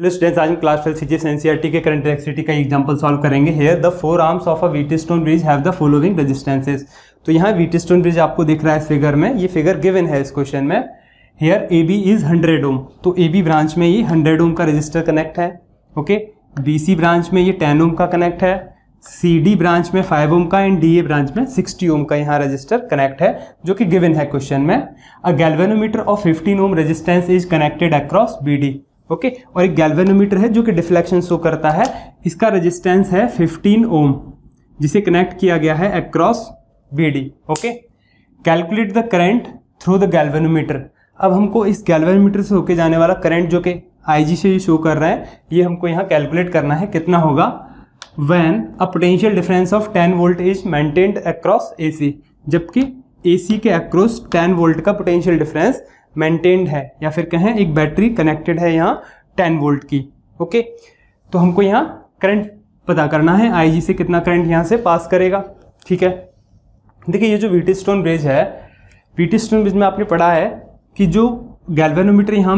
Hello students आज हम class twelfth C G NCERT के करंट इलेक्ट्रिसिटी का एग्जांपल सॉल्व करेंगे here the four arms of a Wheatstone bridge have the following resistances तो यहाँ VT Wheatstone bridge आपको दिख रहा है इस फिगर में ये फिगर गिवन है इस क्वेश्चन में here A B is hundred ohm तो ए बी ब्रांच में ये हंड्रेड ओम का रजिस्टर कनेक्ट है ओके बी सी ब्रांच में ये टेन ओम का कनेक्ट है सी डी ब्रांच में फाइव ओम का एंड डी ए ब्रांच में सिक्सटी ओम का यहाँ रजिस्टर कनेक्ट है जो कि गिवन है क्वेश्चन में a galvanometer of fifteen ohm resistance is connected across B D okay और एक गैल्वेनोमीटर है जो कि डिफ्लेक्शन शो करता है इसका रेजिस्टेंस है 15 ओम जिसे कनेक्ट किया गया है across B okay calculate the current through the galvanometer अब हमको इस गैल्वेनोमीटर से होके जाने वाला करंट जो कि आई से शो कर रहा है ये हमको यहाँ कैलकुलेट करना है कितना होगा when a potential difference of 10 volt is maintained across AC जबकि एसी के अक्रॉस 10 वोल्ट का पोटेंशियल डिफरेंस मेंटेन्ड है या फिर कहें एक बैटरी कनेक्टेड है यहाँ टेन वोल्ट की ओके तो हमको यहाँ करंट पता करना है आई से कितना करंट यहाँ से पास करेगा ठीक है देखिए ये जो वीटी स्टोन ब्रिज है वीटी स्टोन ब्रिज में आपने पढ़ा है कि जो गैल्वेनोमीटर यहाँ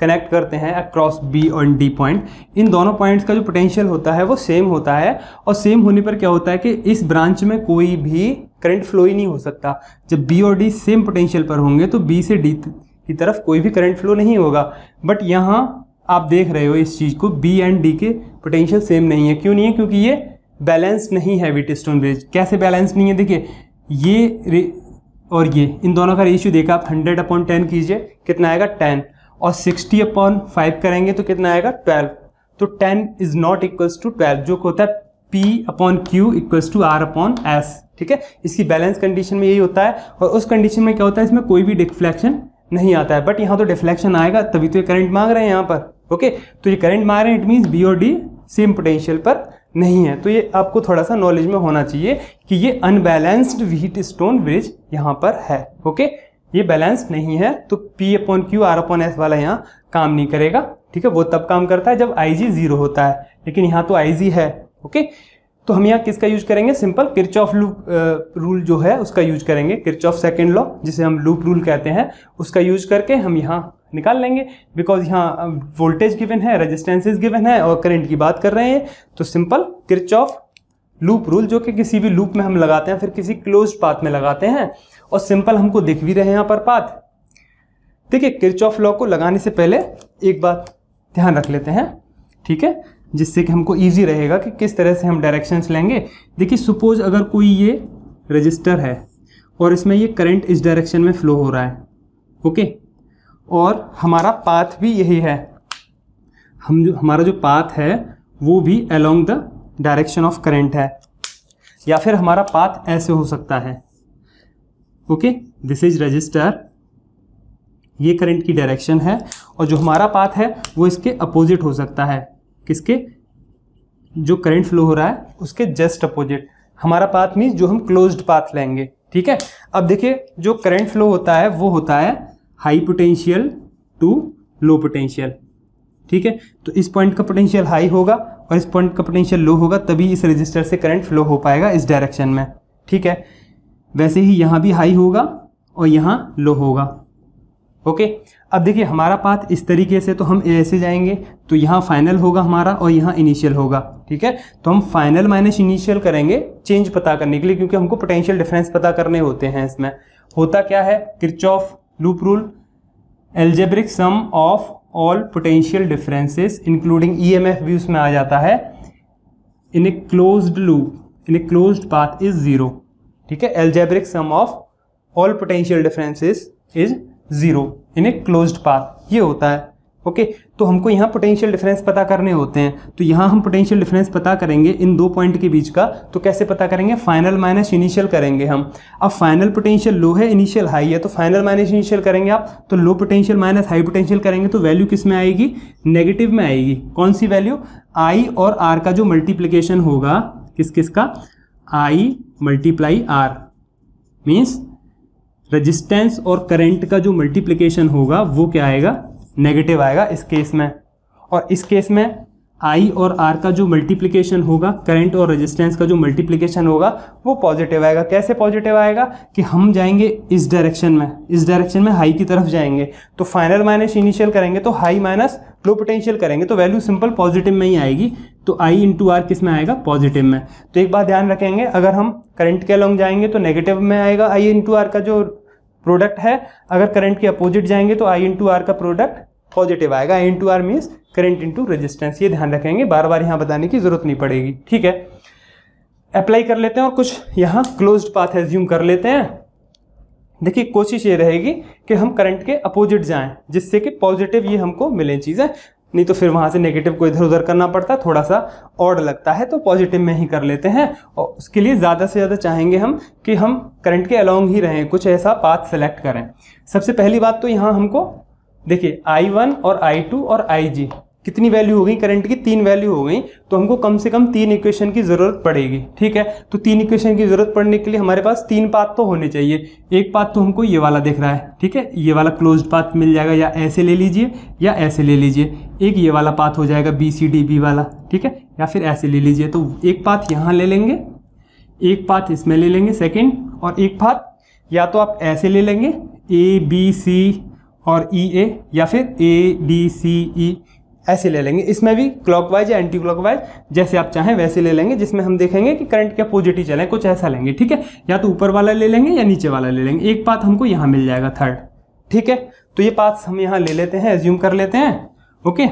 कनेक्ट करते हैं अक्रॉस बी और डी पॉइंट इन दोनों पॉइंट्स का जो पोटेंशियल होता है वो सेम होता है और सेम होने पर क्या होता है कि इस ब्रांच में कोई भी करंट फ्लो ही नहीं हो सकता जब बी और डी सेम पोटेंशियल पर होंगे तो बी से डी की तरफ कोई भी करंट फ्लो नहीं होगा बट यहाँ आप देख रहे हो इस चीज़ को बी एंड डी के पोटेंशियल सेम नहीं है क्यों नहीं है क्योंकि ये बैलेंस नहीं है विट स्टोन ब्रिज कैसे बैलेंस नहीं है देखिए ये और ये इन दोनों का रेशियो देखा आप हंड्रेड अपॉन टेन कीजिए कितना आएगा टेन और सिक्सटी अपॉन फाइव करेंगे तो कितना आएगा ट्वेल्व तो ten is not equals to twelve जो होता है P upon Q equals to R upon S ठीक है इसकी बैलेंस कंडीशन में यही होता है और उस कंडीशन में क्या होता है इसमें कोई भी डिफ्लेक्शन नहीं आता है बट यहाँ तो डिफ्लेक्शन आएगा तभी तो ये करंट मांग रहे हैं यहाँ पर ओके तो ये करंट मांग रहे हैं इट मीन्स बी और डी सेम पोटेंशियल पर नहीं है तो ये आपको थोड़ा सा नॉलेज में होना चाहिए कि ये अनबैलेंस्ड व्हीट स्टोन ब्रिज यहाँ पर है ओके ये बैलेंस्ड नहीं है तो P upon Q R upon S वाला यहाँ काम नहीं करेगा ठीक है वो तब काम करता है जब आई जी जीरो होता है लेकिन यहाँ तो आई जी है ओके तो हम यहाँ किसका यूज करेंगे सिंपल ऑफ लूप रूल जो है उसका यूज करेंगे ऑफ सेकेंड लॉ जिसे हम लूप रूल कहते हैं उसका यूज करके हम यहाँ निकाल लेंगे बिकॉज यहाँ वोल्टेज uh, गिवन है रजिस्टेंसेज गिवन है और करंट की बात कर रहे हैं तो सिंपल ऑफ लूप रूल जो कि किसी भी लूप में हम लगाते हैं फिर किसी क्लोज पाथ में लगाते हैं और सिंपल हमको दिख भी रहे हैं यहाँ पर पाथ देखिए ऑफ लॉ को लगाने से पहले एक बात ध्यान रख लेते हैं ठीक है जिससे कि हमको ईजी रहेगा कि किस तरह से हम डायरेक्शंस लेंगे देखिए सपोज अगर कोई ये रजिस्टर है और इसमें ये करंट इस डायरेक्शन में फ्लो हो रहा है ओके और हमारा पाथ भी यही है हम जो हमारा जो पाथ है वो भी along the direction of current है या फिर हमारा पाथ ऐसे हो सकता है ओके दिस इज रजिस्टर ये करंट की डायरेक्शन है और जो हमारा पाथ है वो इसके अपोजिट हो सकता है किसके जो करंट फ्लो हो रहा है उसके जस्ट अपोजिट हमारा पाथ मीन्स जो हम क्लोज्ड पाथ लेंगे ठीक है अब देखिए जो करंट फ्लो होता है वो होता है high potential to low potential ठीक है तो इस पॉइंट का पोटेंशियल हाई होगा और इस पॉइंट का पोटेंशियल लो होगा तभी इस रजिस्टर से करंट फ्लो हो पाएगा इस डायरेक्शन में ठीक है वैसे ही यहाँ भी हाई होगा और यहाँ लो होगा ओके अब देखिए हमारा पाथ इस तरीके से तो हम ऐसे जाएंगे तो यहाँ फाइनल होगा हमारा और यहाँ इनिशियल होगा ठीक है तो हम फाइनल माइनस इनिशियल करेंगे चेंज पता करने के लिए क्योंकि हमको पोटेंशियल डिफरेंस पता करने होते हैं इसमें होता क्या है of loop rule algebraic sum of all potential differences including F भी उसमें आ जाता है in a closed loop in a closed path is zero ठीक है algebraic sum of all potential differences is zero in a close path ये होता है ओके okay, तो हमको यहाँ पोटेंशियल डिफरेंस पता करने होते हैं तो यहाँ हम पोटेंशियल डिफरेंस पता करेंगे इन दो पॉइंट के बीच का तो कैसे पता करेंगे फाइनल माइनस इनिशियल करेंगे हम अब फाइनल पोटेंशियल लो है इनिशियल हाई है तो फाइनल माइनस इनिशियल करेंगे आप तो low potential minus high potential करेंगे तो वैल्यू किस में आएगी नेगेटिव में आएगी कौन सी वैल्यू आई और आर का जो मल्टीप्लीकेशन होगा किस किस का I multiply R means resistance और करंट का जो मल्टीप्लिकेशन होगा वो क्या आएगा नेगेटिव आएगा इस केस में और इस केस में आई और आर का जो मल्टीप्लिकेशन होगा करंट और रेजिस्टेंस का जो मल्टीप्लिकेशन होगा वो पॉजिटिव आएगा कैसे पॉजिटिव आएगा कि हम जाएंगे इस डायरेक्शन में इस डायरेक्शन में हाई की तरफ जाएंगे तो फाइनल माइनस इनिशियल करेंगे तो हाई माइनस लो पोटेंशियल करेंगे तो वैल्यू सिंपल पॉजिटिव में ही आएगी तो आई इंटू आर किस में आएगा पॉजिटिव में तो एक बात ध्यान रखेंगे अगर हम करंट के अलॉन्ग जाएंगे तो नेगेटिव में आएगा आई इन आर का जो प्रोडक्ट है अगर करंट के अपोजिट जाएंगे तो आई इन आर का प्रोडक्ट पॉजिटिव आएगा I two R means current in resistance ये ध्यान रखेंगे बार बार यहाँ बताने की जरूरत नहीं पड़ेगी ठीक है अप्लाई कर लेते हैं और कुछ यहाँ क्लोज पाथ एज्यूम कर लेते हैं देखिए कोशिश ये रहेगी कि हम करंट के अपोजिट जाएं जिससे कि पॉजिटिव ये हमको मिलें चीज़ें नहीं तो फिर वहाँ से नेगेटिव को इधर उधर करना पड़ता है थोड़ा सा ऑड लगता है तो पॉजिटिव में ही कर लेते हैं और उसके लिए ज़्यादा से ज़्यादा चाहेंगे हम कि हम करंट के अलोंग ही रहें कुछ ऐसा पाथ सेलेक्ट करें सबसे पहली बात तो यहाँ हमको देखिए I1 और I2 और जी कितनी वैल्यू हो गई करंट की तीन वैल्यू हो गई तो हमको कम से कम तीन इक्वेशन की ज़रूरत पड़ेगी ठीक है तो तीन इक्वेशन की ज़रूरत पड़ने के लिए हमारे पास तीन पात तो होने चाहिए एक पात तो हमको ये वाला देख रहा है ठीक है ये वाला क्लोज पाथ मिल जाएगा या ऐसे ले लीजिए या ऐसे ले लीजिए एक ये वाला पाथ हो जाएगा बी सी डी बी वाला ठीक है या फिर ऐसे ले लीजिए तो एक पाथ यहाँ ले लेंगे एक पाथ इसमें ले लेंगे सेकेंड और एक पाथ या तो आप ऐसे ले लेंगे ए बी सी और ई e, ए या फिर ए डी सी ई ऐसे ले लेंगे इसमें भी क्लॉकवाइज या एंटी क्लॉकवाइज जैसे आप चाहें वैसे ले लेंगे जिसमें हम देखेंगे कि करंट के अपोजिट ही कुछ ऐसा लेंगे ठीक है या तो ऊपर वाला ले लेंगे या नीचे वाला ले लेंगे एक पाथ हमको यहाँ मिल जाएगा थर्ड ठीक है तो ये पाथ हम यहाँ ले लेते हैं एज्यूम कर लेते हैं ओके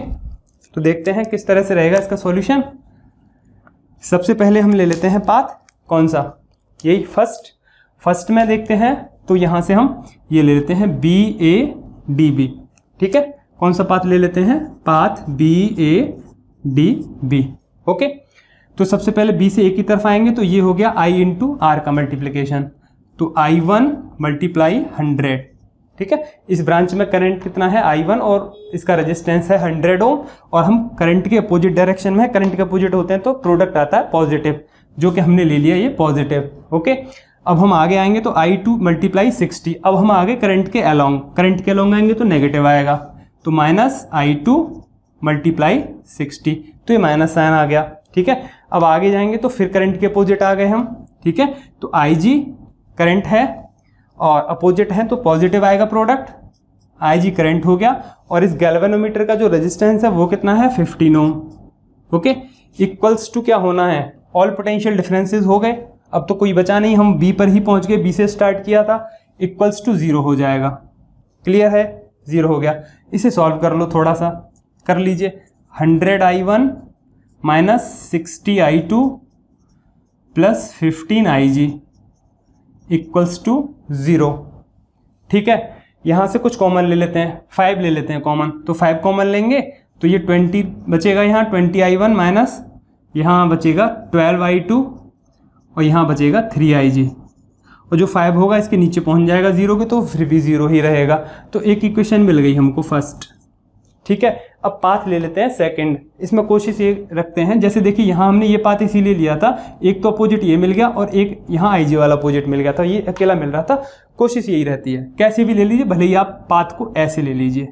तो देखते हैं किस तरह से रहेगा इसका सोल्यूशन सबसे पहले हम ले लेते हैं पाथ कौन सा यही फर्स्ट फर्स्ट में देखते हैं तो यहाँ से हम ये ले लेते हैं बी ए डी बी ठीक है कौन सा पाथ ले लेते हैं path B A D B okay तो सबसे पहले बी से ए की तरफ आएंगे तो ये हो गया आई इंटू आर का मल्टीप्लीकेशन तो आई वन मल्टीप्लाई हंड्रेड ठीक है इस ब्रांच में करंट कितना है आई वन और इसका रेजिस्टेंस है हंड्रेड ओम और हम करंट के अपोजिट डायरेक्शन में करंट के अपोजिट होते हैं तो प्रोडक्ट आता है पॉजिटिव जो कि हमने ले लिया ये पॉजिटिव ओके अब हम आगे आएंगे तो आई टू मल्टीप्लाई सिक्सटी अब हम आगे करंट के अलोंग करंट के अलोंग आएंगे तो नेगेटिव आएगा तो minus I two multiply sixty तो ये माइनस साइन आ गया ठीक है अब आगे जाएंगे तो फिर करंट के अपोजिट आ गए हम ठीक है तो आई जी करंट है और अपोजिट है तो पॉजिटिव आएगा प्रोडक्ट आई जी करंट हो गया और इस गैल्वेनोमीटर का जो रेजिस्टेंस है वो कितना है fifteen ohm okay equals to क्या होना है ऑल पोटेंशियल डिफरेंसेस हो गए अब तो कोई बचा नहीं हम बी पर ही पहुंच गए बी से स्टार्ट किया था इक्वल्स टू ज़ीरो हो जाएगा क्लियर है ज़ीरो हो गया इसे सॉल्व कर लो थोड़ा सा कर लीजिए hundred I one minus sixty I two plus fifteen I G equals to zero ठीक है यहाँ से कुछ कॉमन ले लेते हैं फाइव ले लेते हैं कॉमन तो फाइव कॉमन लेंगे तो ये ट्वेंटी बचेगा यहाँ ट्वेंटी आई वन माइनस यहाँ बचेगा ट्वेल्व आई टू और यहाँ बचेगा थ्री आई जी और जो फाइव होगा इसके नीचे पहुंच जाएगा जीरो के तो फिर भी जीरो ही रहेगा तो एक इक्वेशन मिल गई हमको फर्स्ट ठीक है अब पाथ ले लेते हैं सेकंड इसमें कोशिश ये रखते हैं जैसे देखिए यहाँ हमने ये पाथ इसीलिए लिया था एक तो अपोजिट ये मिल गया और एक यहाँ जी वाला अपोजिट मिल गया था ये अकेला मिल रहा था कोशिश यही रहती है कैसे भी ले लीजिए भले ही आप पाथ को ऐसे ले लीजिए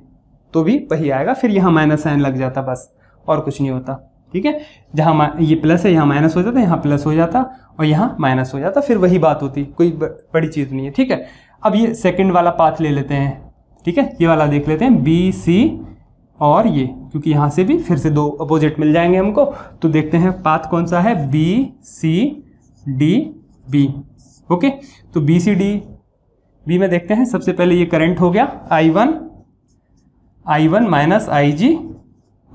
तो भी वही आएगा फिर यहाँ माइनस साइन लग जाता बस और कुछ नहीं होता ठीक है जहाँ ये प्लस है यहाँ माइनस हो जाता यहाँ प्लस हो जाता और यहाँ माइनस हो जाता फिर वही बात होती कोई बड़ी चीज़ नहीं है ठीक है अब ये सेकेंड वाला पाथ ले लेते हैं ठीक है ये वाला देख लेते हैं बी सी और ये क्योंकि यहाँ से भी फिर से दो अपोजिट मिल जाएंगे हमको तो देखते हैं पाथ कौन सा है B C D B okay तो बी सी डी बी में देखते हैं सबसे पहले ये करंट हो गया I one I one minus I G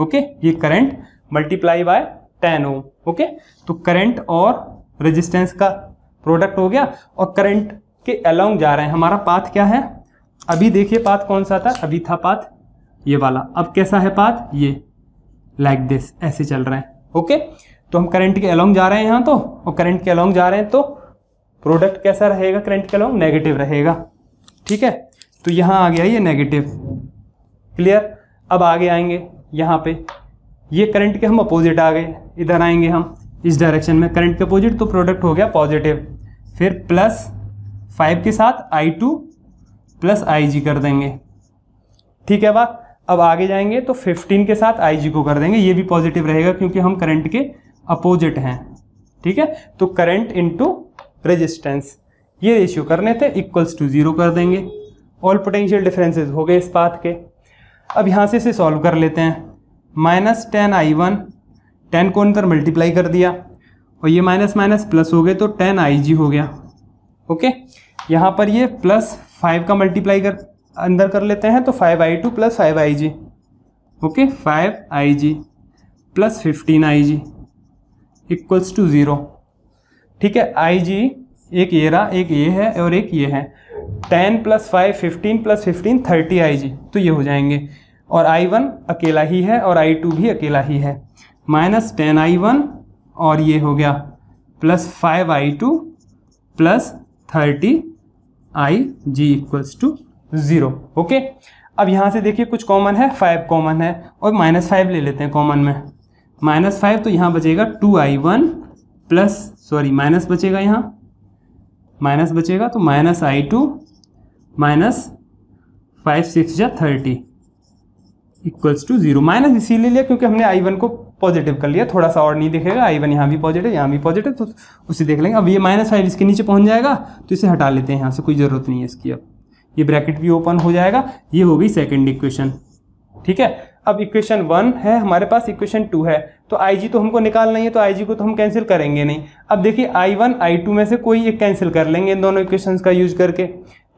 okay ये current multiply by ten ohm okay तो करंट और रेजिस्टेंस का प्रोडक्ट हो गया और करंट के अलोंग जा रहे हैं हमारा पाथ क्या है अभी देखिए पाथ कौन सा था अभी था पाथ ये वाला अब कैसा है पाथ ये लाइक like दिस ऐसे चल रहा है ओके तो हम करंट के अलोंग जा रहे हैं यहाँ तो और करंट के अलोंग जा रहे हैं तो प्रोडक्ट कैसा रहेगा करंट के अलोंग नेगेटिव रहेगा ठीक है तो यहाँ आ गया ये नेगेटिव क्लियर अब आगे आएंगे यहाँ पे ये करंट के हम अपोजिट आ गए इधर आएंगे हम इस डायरेक्शन में करंट के अपोजिट तो प्रोडक्ट हो गया पॉजिटिव फिर प्लस फाइव के साथ आई टू प्लस आई जी कर देंगे ठीक है बात अब आगे जाएंगे तो फिफ्टीन के साथ आई जी को कर देंगे ये भी पॉजिटिव रहेगा क्योंकि हम करंट के अपोजिट हैं ठीक है तो करंट इंटू रजिस्टेंस ये रेशियो करने थे इक्वल्स टू ज़ीरो कर देंगे ऑल पोटेंशियल डिफरेंसेस हो गए इस बात के अब यहाँ से इसे सॉल्व कर लेते हैं minus ten I one ten को इनकर मल्टीप्लाई कर दिया और ये माइनस माइनस प्लस हो गए तो टेन आई हो गया ओके यहाँ पर ये प्लस फाइव का मल्टीप्लाई कर अंदर कर लेते हैं तो five I two plus five I G okay five I G plus fifteen I G equals to zero ठीक है आई जी एक ये रहा एक ये है और एक ये है ten plus five fifteen plus fifteen thirty I G तो ये हो जाएंगे और आई वन अकेला ही है और आई टू भी अकेला ही है माइनस टेन आई वन और ये हो गया plus five I two plus thirty I G equals to zero okay अब यहाँ से देखिए कुछ कॉमन है फाइव कॉमन है और माइनस फाइव ले लेते हैं कॉमन में माइनस फाइव तो यहाँ बचेगा two I one plus sorry minus बचेगा यहाँ माइनस बचेगा तो minus I two minus five six या thirty equals to zero minus इसीलिए लिया क्योंकि हमने आई वन को पॉजिटिव कर लिया थोड़ा सा और नहीं दिखेगा आई वन यहाँ भी पॉजिटिव यहाँ भी पॉजिटिव तो उसे देख लेंगे अब ये माइनस फाइव इसके नीचे पहुँच जाएगा तो इसे हटा लेते हैं यहाँ से कोई ज़रूरत नहीं है इसकी अब ये ब्रैकेट भी ओपन हो जाएगा ये हो गई सेकेंड इक्वेशन ठीक है अब इक्वेशन वन है हमारे पास इक्वेशन टू है तो आई तो हमको निकालना ही है तो आई को तो हम कैंसिल करेंगे नहीं अब देखिए आई वन आई टू में से कोई एक कैंसिल कर लेंगे इन दोनों इक्वेशन का यूज करके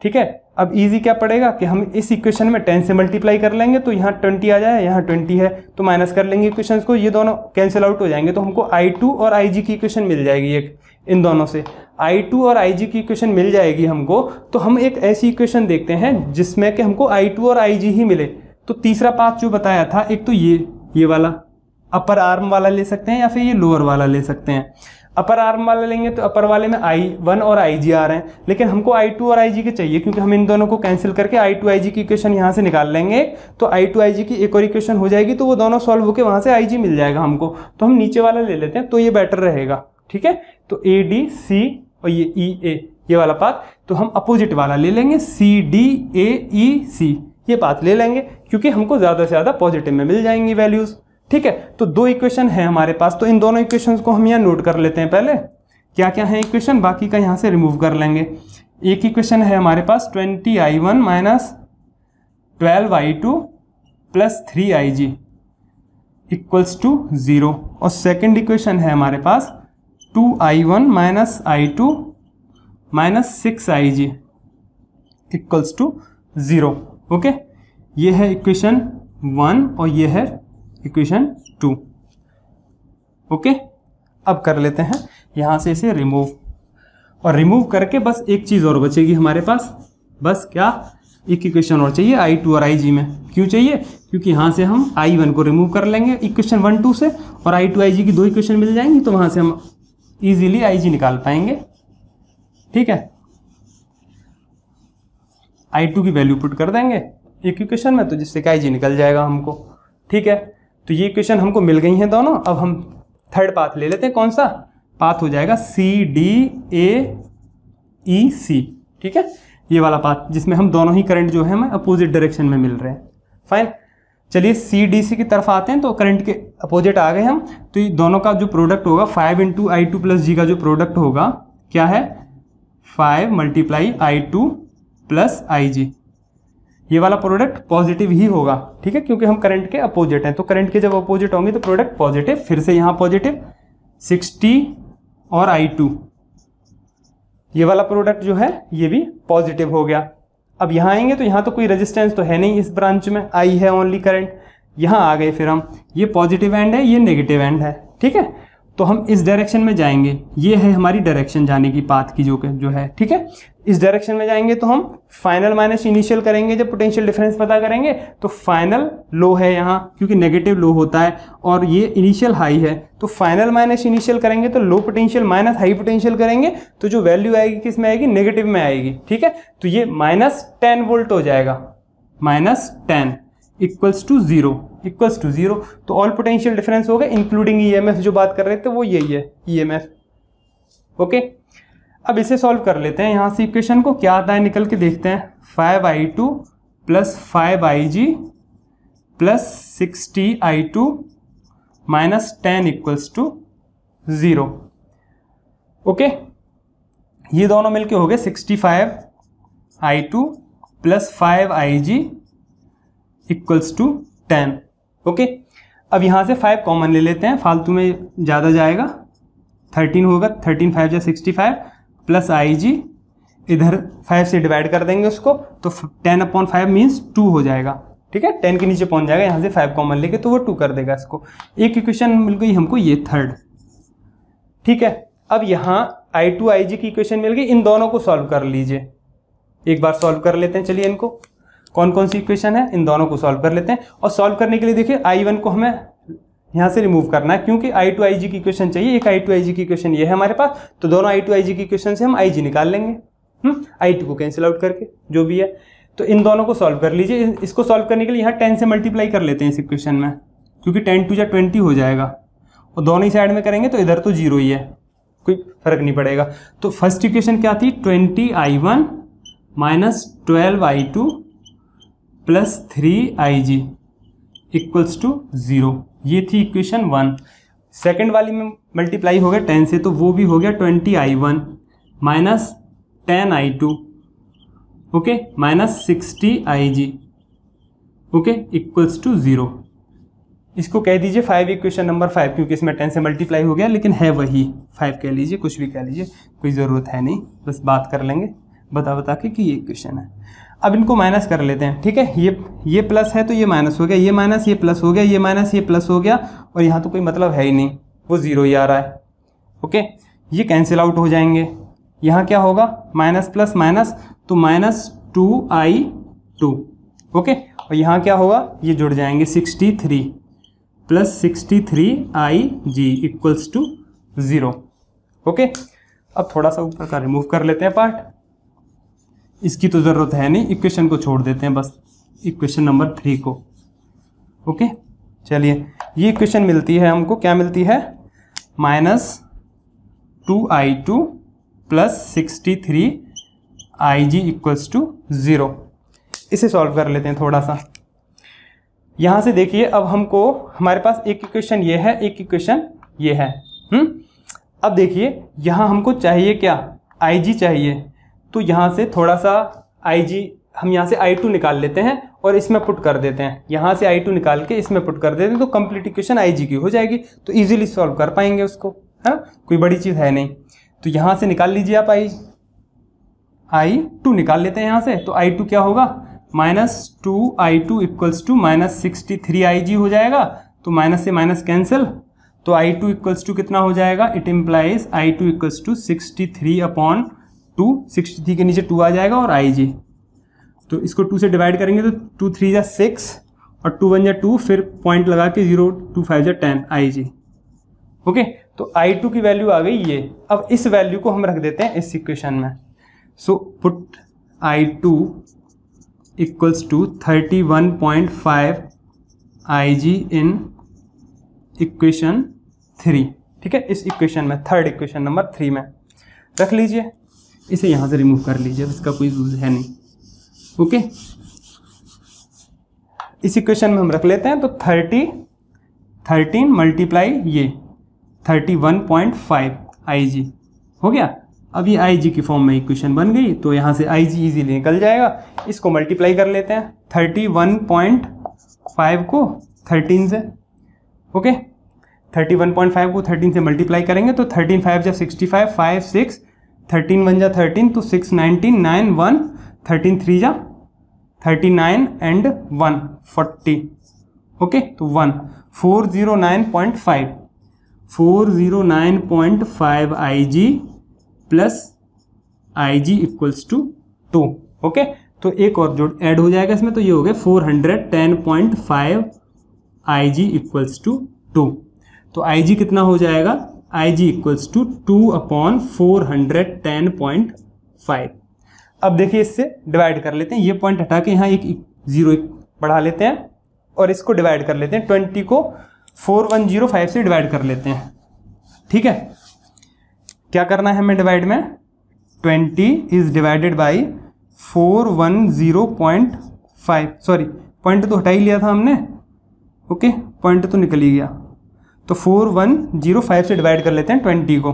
ठीक है अब इजी क्या पड़ेगा कि हम इस इक्वेशन में टेन से मल्टीप्लाई कर लेंगे तो यहाँ ट्वेंटी आ जाए यहाँ ट्वेंटी है तो माइनस कर लेंगे इक्वेशन को ये दोनों कैंसिल आउट हो जाएंगे तो हमको आई टू और आई जी की इक्वेशन मिल जाएगी एक इन दोनों से आई टू और आई जी की इक्वेशन मिल जाएगी हमको तो हम एक ऐसी इक्वेशन देखते हैं जिसमें कि हमको आई टू और आई जी ही मिले तो तीसरा पाथ जो बताया था एक तो ये ये वाला अपर आर्म वाला ले सकते हैं या फिर ये लोअर वाला ले सकते हैं अपर आर्म वाला लेंगे तो अपर वाले में आई वन और आई जी आ रहे हैं लेकिन हमको आई टू और आई जी के चाहिए क्योंकि हम इन दोनों को कैंसिल करके आई टू आई जी की इक्वेशन यहाँ से निकाल लेंगे तो आई टू आई जी की एक और इक्वेशन हो जाएगी तो वो दोनों सॉल्व होकर वहाँ से आई जी मिल जाएगा हमको तो हम नीचे वाला ले लेते हैं तो ये बेटर रहेगा ठीक है तो ए डी सी और ये ई e, ए ये वाला पाथ तो हम अपोजिट वाला ले लेंगे सी डी ए ई सी ये पाथ ले लेंगे क्योंकि हमको ज़्यादा से ज़्यादा पॉजिटिव में मिल जाएंगी वैल्यूज़ ठीक है तो दो इक्वेशन है हमारे पास तो इन दोनों इक्वेशन को हम यहाँ नोट कर लेते हैं पहले क्या क्या है इक्वेशन बाकी का यहाँ से रिमूव कर लेंगे एक इक्वेशन है हमारे पास twenty I one minus twelve I two plus three I G equals to zero और सेकंड इक्वेशन है हमारे पास two I one minus I two minus six I G equals to zero okay ये है equation one और ये है equation two okay अब कर लेते हैं यहां से इसे रिमूव और रिमूव करके बस एक चीज़ और बचेगी हमारे पास बस क्या एक इक्वेशन और चाहिए आई टू और आई जी में क्यों चाहिए क्योंकि यहां से हम आई वन को रिमूव कर लेंगे इक्वेशन वन टू से और आई टू आई जी की दो इक्वेशन मिल जाएंगी तो वहां से हम इजीली आई जी निकाल पाएंगे ठीक है आई टू की वैल्यू पुट कर देंगे एक इक्वेशन में तो जिससे कि आई जी निकल जाएगा हमको ठीक है तो ये इक्वेशन हमको मिल गई हैं दोनों अब हम थर्ड पाथ ले लेते हैं कौन सा पाथ हो जाएगा सी डी ए ई सी ठीक है ये वाला पाथ जिसमें हम दोनों ही करंट जो है हमें अपोजिट डायरेक्शन में मिल रहे हैं फाइन चलिए सी डी सी की तरफ आते हैं तो करंट के अपोजिट आ गए हम तो ये दोनों का जो प्रोडक्ट होगा five into I two plus G का जो प्रोडक्ट होगा क्या है five multiply I two plus I G ये वाला प्रोडक्ट पॉजिटिव ही होगा ठीक है क्योंकि हम करंट के अपोजिट हैं तो करंट के जब अपोजिट होंगे तो प्रोडक्ट पॉजिटिव फिर से यहाँ पॉजिटिव 60 और I2 ये वाला प्रोडक्ट जो है ये भी पॉजिटिव हो गया अब यहाँ आएंगे तो यहाँ तो कोई रेजिस्टेंस तो है नहीं इस ब्रांच में आई है ओनली करंट यहाँ आ गए फिर हम ये पॉजिटिव एंड है ये नेगेटिव एंड है ठीक है तो हम इस डायरेक्शन में जाएंगे ये है हमारी डायरेक्शन जाने की पाथ की जो जो है ठीक है इस डायरेक्शन में जाएंगे तो हम फाइनल माइनस इनिशियल करेंगे जब पोटेंशियल डिफरेंस पता करेंगे तो फाइनल लो है यहाँ क्योंकि नेगेटिव लो होता है और ये इनिशियल हाई है तो फाइनल माइनस इनिशियल करेंगे तो low potential minus high potential करेंगे तो जो वैल्यू आएगी किस में आएगी नेगेटिव में आएगी ठीक है तो ये माइनस टेन वोल्ट हो जाएगा minus ten equals to zero equals to zero तो ऑल पोटेंशियल डिफरेंस होगा इंक्लूडिंग ईएमएफ जो बात कर रहे थे वो यही है ईएमएफ e ओके अब इसे सॉल्व कर लेते हैं यहाँ से इक्वेशन को क्या आता है निकल के देखते हैं five I two plus five I G plus sixty I two minus ten equals to zero okay ये दोनों मिलके हो गए sixty five I two plus five I G equals to ten okay अब यहाँ से फाइव कॉमन ले लेते हैं फालतू में ज़्यादा जाएगा थर्टीन होगा थर्टीन फाइव या sixty five plus I G इधर फाइव से डिवाइड कर देंगे उसको तो ten upon five means two हो जाएगा ठीक है टेन के नीचे पहुंच जाएगा यहाँ से फाइव कॉमन लेके तो वो टू कर देगा इसको एक इक्वेशन मिल गई हमको ये थर्ड ठीक है अब यहाँ आई टू आई जी की इक्वेशन मिल गई इन दोनों को सॉल्व कर लीजिए एक बार सॉल्व कर लेते हैं चलिए इनको कौन कौन सी इक्वेशन है इन दोनों को सॉल्व कर लेते हैं और सॉल्व करने के लिए देखिए आई वन को हमें यहाँ से रिमूव करना है क्योंकि आई टू आई जी की इक्वेशन चाहिए एक आई टू आई जी की इक्वेशन ये है हमारे पास तो दोनों आई टू आई जी की इक्वेशन से हम आई जी निकाल लेंगे आई हम्म, टू को कैंसिल आउट करके जो भी है तो इन दोनों को सॉल्व कर लीजिए इसको सॉल्व करने के लिए यहाँ टेन से मल्टीप्लाई कर लेते हैं इस इक्वेशन में क्योंकि टेन टू या ट्वेंटी हो जाएगा और दोनों ही साइड में करेंगे तो इधर तो जीरो ही है कोई फर्क नहीं पड़ेगा तो फर्स्ट इक्वेशन क्या थी twenty I one minus twelve I two plus three I G equals to zero ये थी इक्वेशन वन सेकेंड वाली में मल्टीप्लाई हो गया टेन से तो वो भी हो गया twenty I one minus ten I two okay minus sixty I G okay equals to zero इसको कह दीजिए फाइव इक्वेशन नंबर फाइव क्योंकि इसमें टेन से मल्टीप्लाई हो गया लेकिन है वही फाइव कह लीजिए कुछ भी कह लीजिए कोई ज़रूरत है नहीं बस बात कर लेंगे बता बता के कि ये इक्वेशन है अब इनको माइनस कर लेते हैं ठीक है ये ये प्लस है तो ये माइनस हो गया ये माइनस ये प्लस हो गया ये माइनस ये प्लस हो गया और यहाँ तो कोई मतलब है ही नहीं वो ज़ीरो ही आ रहा है ओके ये कैंसिल आउट हो जाएंगे यहाँ क्या होगा माइनस प्लस माइनस तो minus two I two okay और यहाँ क्या होगा ये जुड़ जाएंगे sixty three plus sixty three I G equals to zero okay अब थोड़ा सा ऊपर का रिमूव कर लेते हैं पार्ट इसकी तो ज़रूरत है नहीं इक्वेशन को छोड़ देते हैं बस इक्वेशन नंबर थ्री को ओके चलिए ये इक्वेशन मिलती है हमको क्या मिलती है minus two I two plus sixty three I G equals to zero इसे सॉल्व कर लेते हैं थोड़ा सा यहाँ से देखिए अब हमको हमारे पास एक इक्वेशन ये है एक इक्वेशन ये है हुँ? हम्म? अब देखिए यहाँ हमको चाहिए क्या आई जी चाहिए तो यहाँ से थोड़ा सा आई हम यहाँ से आई टू निकाल लेते हैं और इसमें पुट कर देते हैं यहाँ से आई टू निकाल के इसमें पुट कर देते हैं तो कंप्लीट इक्वेशन आई जी की हो जाएगी तो ईजिली सॉल्व कर पाएंगे उसको है हाँ? ना कोई बड़ी चीज़ है नहीं तो यहाँ से निकाल लीजिए आप आई आई टू निकाल लेते हैं यहाँ से तो आई टू क्या होगा minus two I two equals to minus sixty three I G हो जाएगा तो माइनस से माइनस कैंसिल तो आई टू इक्वल्स टू कितना हो जाएगा it implies I two equals to sixty three upon two sixty three के नीचे टू आ जाएगा और आई जी तो इसको टू से डिवाइड करेंगे तो टू थ्री या सिक्स और टू वन या टू फिर पॉइंट लगा के जीरो टू फाइव या टेन आई जी ओके तो आई टू की वैल्यू आ गई ये अब इस वैल्यू को हम रख देते हैं इस इक्वेशन में so put I two equals to thirty one point five I G in equation three ठीक है इस इक्वेशन में थर्ड इक्वेशन नंबर थ्री में रख लीजिए इसे यहाँ से रिमूव कर लीजिए इसका कोई यूज़ है नहीं ओके इस इक्वेशन में हम रख लेते हैं तो थर्टी थर्टीन मल्टीप्लाई ये thirty one point five I G हो गया अब ये आई जी की फॉर्म में इक्वेशन बन गई तो यहाँ से आई जी ईजीली निकल जाएगा इसको मल्टीप्लाई कर लेते हैं थर्टी वन पॉइंट फाइव को थर्टीन से okay thirty one point five को थर्टीन से मल्टीप्लाई करेंगे तो थर्टीन फाइव जब sixty five five six thirteen one जा थर्टीन तो six nineteen nine one thirteen three जा thirty nine and one forty okay तो one four zero nine point five four zero nine point five I G plus I G equals to two okay तो एक और जो add हो जाएगा इसमें तो ये हो गया four hundred ten point five I G equals to two तो आई जी कितना हो जाएगा I G equals to two upon four hundred ten point five अब देखिए इससे डिवाइड कर लेते हैं ये पॉइंट हटा के यहाँ एक, जीरो एक बढ़ा लेते हैं और इसको डिवाइड कर लेते हैं ट्वेंटी को फोर वन जीरो फाइव से डिवाइड कर लेते हैं ठीक है क्या करना है हमें डिवाइड में twenty is divided by four one zero point five sorry point तो हटा ही लिया था हमने ओके पॉइंट तो निकल ही गया तो फोर वन जीरो फाइव से डिवाइड कर लेते हैं ट्वेंटी को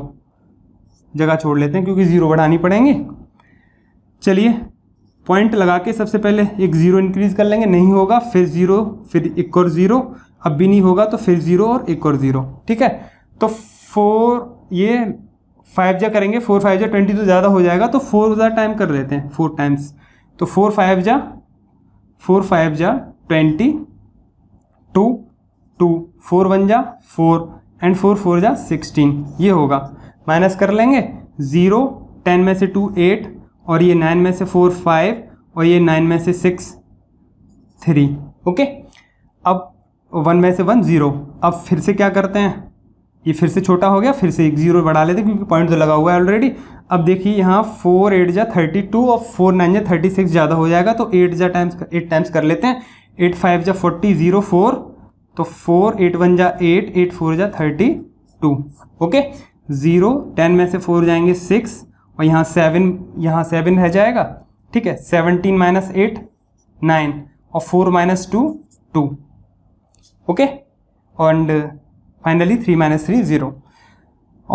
जगह छोड़ लेते हैं क्योंकि ज़ीरो बढ़ानी पड़ेंगे चलिए पॉइंट लगा के सबसे पहले एक ज़ीरो इंक्रीज़ कर लेंगे नहीं होगा फिर ज़ीरो फिर एक और ज़ीरो अब भी नहीं होगा तो फिर ज़ीरो और एक और ज़ीरो ठीक है तो फोर ये फाइव जा करेंगे फोर फाइव जा ट्वेंटी तो ज़्यादा हो जाएगा तो फोर ज़्यादा टाइम कर लेते हैं फोर टाइम्स तो फोर फाइव जा फोर फाइव जा twenty two two four one जा फोर एंड फोर फोर जा सिक्सटीन ये होगा माइनस कर लेंगे ज़ीरो टेन में से टू एट और ये नाइन में से फोर फाइव और ये नाइन में से सिक्स थ्री ओके अब वन में से वन ज़ीरो अब फिर से क्या करते हैं ये फिर से छोटा हो गया फिर से एक ज़ीरो बढ़ा लेते क्योंकि पॉइंट तो लगा हुआ है ऑलरेडी अब देखिए यहाँ फोर एट जा थर्टी टू और फोर नाइन जा थर्टी सिक्स ज़्यादा हो जाएगा तो एट जा टाइम्स एट टाइम्स कर लेते हैं एट फाइव जा फोर्टी ज़ीरो फोर तो फोर एट वन जा एट एट फोर जा thirty two okay zero ten में से फोर जाएंगे सिक्स और यहाँ सेवन यहाँ सेवन रह जाएगा ठीक है सेवनटीन माइनस एट नाइन और four minus two two okay and finally three minus three zero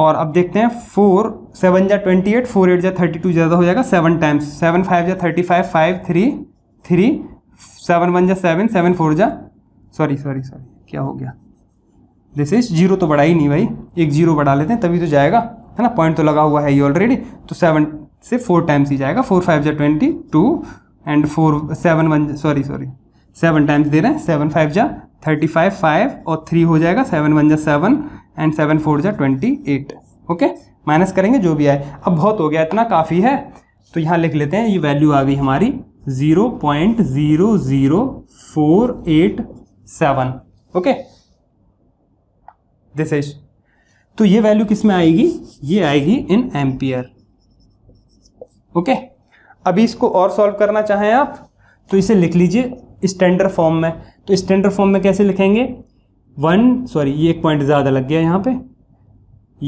और अब देखते हैं फोर सेवन जा ट्वेंटी एट फोर एट जा थर्टी टू ज़्यादा हो जाएगा सेवन टाइम्स सेवन फाइव जा thirty five five three three seven one जा सेवन सेवन फोर जा सॉरी सॉरी सॉरी क्या हो गया दिस इज जीरो तो बढ़ा ही नहीं भाई एक जीरो बढ़ा लेते हैं तभी तो जाएगा है ना पॉइंट तो लगा हुआ है ये ऑलरेडी तो सेवन से फोर टाइम्स ही जाएगा फोर फाइव जा twenty two and four seven one sorry sorry seven times दे रहे हैं सेवन फाइव जा थर्टी फाइव फाइव और थ्री हो जाएगा सेवन वन जा सेवन एंड सेवन फोर जा ट्वेंटी एट ओके माइनस करेंगे जो भी आए अब बहुत हो गया इतना काफ़ी है तो यहाँ लिख लेते हैं ये वैल्यू आ गई हमारी zero point zero zero four eight seven okay is तो ये वैल्यू किस में आएगी ये आएगी इन एम्पियर ओके अभी इसको और सॉल्व करना चाहें आप तो इसे लिख लीजिए स्टैंडर्ड फॉर्म में तो स्टैंडर्ड फॉर्म में कैसे लिखेंगे वन सॉरी ये एक पॉइंट ज़्यादा लग गया यहाँ पे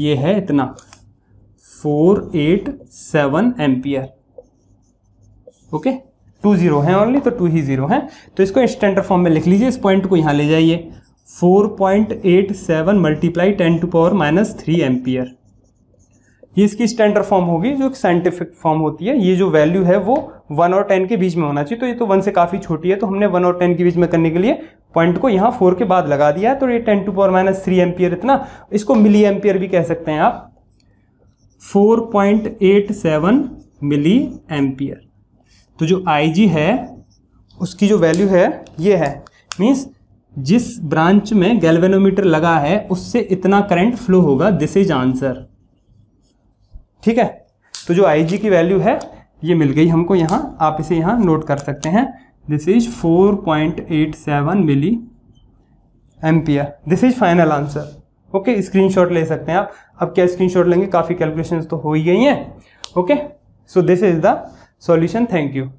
ये है इतना four eight seven ampere okay two zero हैं ओनली तो टू ही जीरो हैं तो इसको इंस्टेंटर फॉर्म में लिख लीजिए इस पॉइंट को यहाँ ले जाइए four point eight seven multiply ten to power minus three ampere ये इसकी स्टैंडर्ड फॉर्म होगी जो एक साइंटिफिक फॉर्म होती है ये जो वैल्यू है वो वन और टेन के बीच में होना चाहिए तो ये तो वन से काफ़ी छोटी है तो हमने वन और टेन के बीच में करने के लिए पॉइंट को यहाँ फोर के बाद लगा दिया है तो ये ten to power minus three ampere इतना इसको मिली एम्पियर भी कह सकते हैं आप four point eight seven milli ampere तो जो आई है उसकी जो वैल्यू है ये है मीन्स जिस ब्रांच में गैल्वेनोमीटर लगा है उससे इतना करंट फ्लो होगा दिस इज आंसर ठीक है तो जो आई की वैल्यू है ये मिल गई हमको यहाँ आप इसे यहाँ नोट कर सकते हैं this is 4.87 milli ampere this is final answer okay screenshot ले सकते हैं आप अब क्या स्क्रीनशॉट लेंगे काफ़ी कैलकुलेशंस तो हो ही गई हैं okay so this is the solution thank you